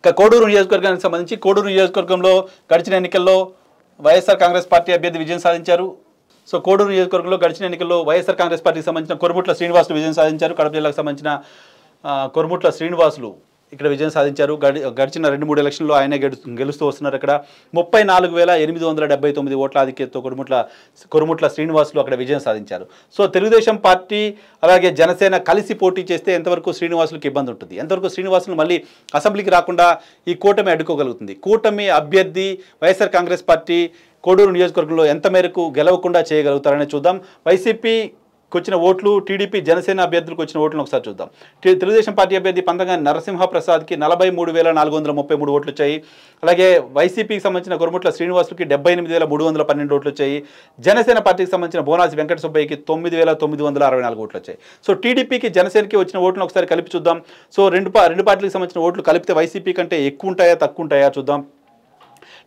ఇక కోడూరు నియోజకవర్గానికి సంబంధించి కోడూరు నియోజకవర్గంలో గడిచిన ఎన్నికల్లో వైఎస్ఆర్ కాంగ్రెస్ పార్టీ అభ్యర్థి విజయం సాధించారు సో కోడూరు నియోజకవర్గంలో గడిచిన ఎన్నికల్లో వైఎస్ఆర్ కాంగ్రెస్ పార్టీకి సంబంధించిన కొరుముట్ల శ్రీనివాసులు విజయం సాధించారు కడప జిల్లాకు సంబంధించిన కొరుముట్ల శ్రీనివాసులు ఇక్కడ విజయం సాధించారు గడిచిన రెండు మూడు ఎలక్షన్లో ఆయనే గెలుస్తూ గెలుస్తూ వస్తున్నారు అక్కడ ముప్పై నాలుగు వేల ఎనిమిది వందల డెబ్బై తొమ్మిది ఓట్ల ఆధిక్యతతో కొరుముట్ల కొరుముట్ల శ్రీనివాసులు అక్కడ విజయం సాధించారు సో తెలుగుదేశం పార్టీ అలాగే జనసేన కలిసి పోటీ చేస్తే ఎంతవరకు శ్రీనివాసులకు ఇబ్బంది ఉంటుంది ఎంతవరకు శ్రీనివాసులు మళ్ళీ అసెంబ్లీకి రాకుండా ఈ కూటమి అడ్డుకోగలుగుతుంది కూటమి అభ్యర్థి వైఎస్ఆర్ కాంగ్రెస్ పార్టీ కోడూరు నియోజకవర్గంలో ఎంత మేరకు గెలవకుండా చేయగలుగుతారనే చూద్దాం వైసీపీ వచ్చిన ఓట్లు టీడీపీ జనసేన అభ్యర్థులకు వచ్చిన ఓట్లను ఒకసారి చూద్దాం తెలుగుదేశం పార్టీ అభ్యర్థి పంతంగా నరసింహ ప్రసాద్కి నలభై మూడు వేల నాలుగు వందల ముప్పై మూడు ఓట్లు వచ్చాయి అలాగే వైసీపీకి సంబంధించిన గురుముట్ల శ్రీనివాసులకి డెబ్బై ఎనిమిది వేల మూడు వందల పన్నెండు ఓట్లు వచ్చాయి జనసేన పార్టీకి సంబంధించిన బోనాసి వెంకట సుబ్బయ్యకి తొమ్మిది వేల తొమ్మిది వందల అరవై నాలుగు ఓట్లు వచ్చాయి సో టీడీపీకి జనసేనకి వచ్చిన ఓట్లను ఒకసారి కలిపి చూద్దాం సో రెండు రెండు పార్టీలకు సంబంధించిన ఓట్లు కలిపితే వైసీపీ కంటే ఎక్కువ ఉంటాయా తక్కువ ఉంటాయా చూద్దాం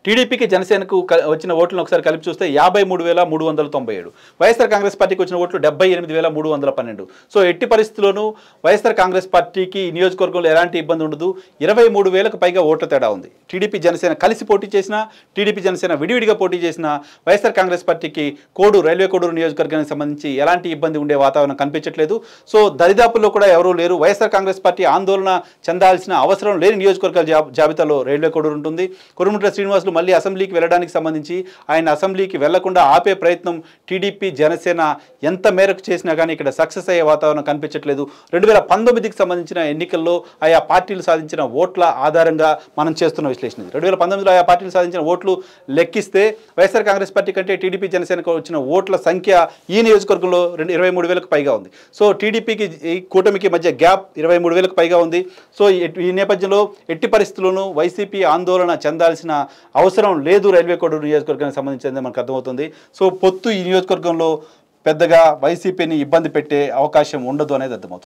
టీడీపీకి జనసేనకు వచ్చిన ఓట్లను ఒకసారి కలిపి చూస్తే యాభై మూడు వేల మూడు వందల తొంభై ఏడు వైఎస్ఆర్ కాంగ్రెస్ పార్టీకి వచ్చిన ఓట్లు డెబ్బై ఎనిమిది వేల మూడు వందల పన్నెండు సో ఎట్టి పరిస్థితుల్లోనూ వైఎస్ఆర్ కాంగ్రెస్ పార్టీకి నియోజకవర్గంలో ఎలాంటి ఇబ్బంది ఉండదు ఇరవై మూడు వేలకు పైగా ఓట్ల తేడా ఉంది టీడీపీ జనసేన కలిసి పోటీ చేసిన టీడీపీ జనసేన విడివిడిగా పోటీ చేసిన వైఎస్ఆర్ కాంగ్రెస్ పార్టీకి కోడు రైల్వే కోడూరు నియోజకవర్గానికి సంబంధించి ఎలాంటి ఇబ్బంది ఉండే వాతావరణం కనిపించట్లేదు సో దరిదాపుల్లో కూడా ఎవరూ లేరు వైఎస్ఆర్ కాంగ్రెస్ పార్టీ ఆందోళన చెందాల్సిన అవసరం లేని నియోజకవర్గాల జాబితాలో రైల్వే కోడూరు ఉంటుంది కొరుముట్ల శ్రీనివాసులు ఇప్పుడు మళ్ళీ అసెంబ్లీకి వెళ్ళడానికి సంబంధించి ఆయన అసెంబ్లీకి వెళ్లకుండా ఆపే ప్రయత్నం టీడీపీ జనసేన ఎంత మేరకు చేసినా కానీ ఇక్కడ సక్సెస్ అయ్యే వాతావరణం కనిపించట్లేదు రెండు వేల పంతొమ్మిదికి సంబంధించిన ఎన్నికల్లో ఆయా పార్టీలు సాధించిన ఓట్ల ఆధారంగా మనం చేస్తున్న విశ్లేషణ రెండు వేల పంతొమ్మిదిలో ఆయా పార్టీలు సాధించిన ఓట్లు లెక్కిస్తే వైఎస్ఆర్ కాంగ్రెస్ పార్టీ కంటే టీడీపీ జనసేనకు వచ్చిన ఓట్ల సంఖ్య ఈ నియోజకవర్గంలో రెండు ఇరవై మూడు వేలకు పైగా ఉంది సో టీడీపీకి ఈ కూటమికి మధ్య గ్యాప్ ఇరవై మూడు వేలకు పైగా ఉంది సో ఈ నేపథ్యంలో ఎట్టి పరిస్థితుల్లోనూ వైసీపీ ఆందోళన చెందాల్సిన అవసరం లేదు రైల్వే కోడూరు నియోజకవర్గానికి సంబంధించింది మనకు అర్థమవుతుంది సో పొత్తు ఈ నియోజకవర్గంలో పెద్దగా వైసీపీని ఇబ్బంది పెట్టే అవకాశం ఉండదు అనేది అర్థమవుతుంది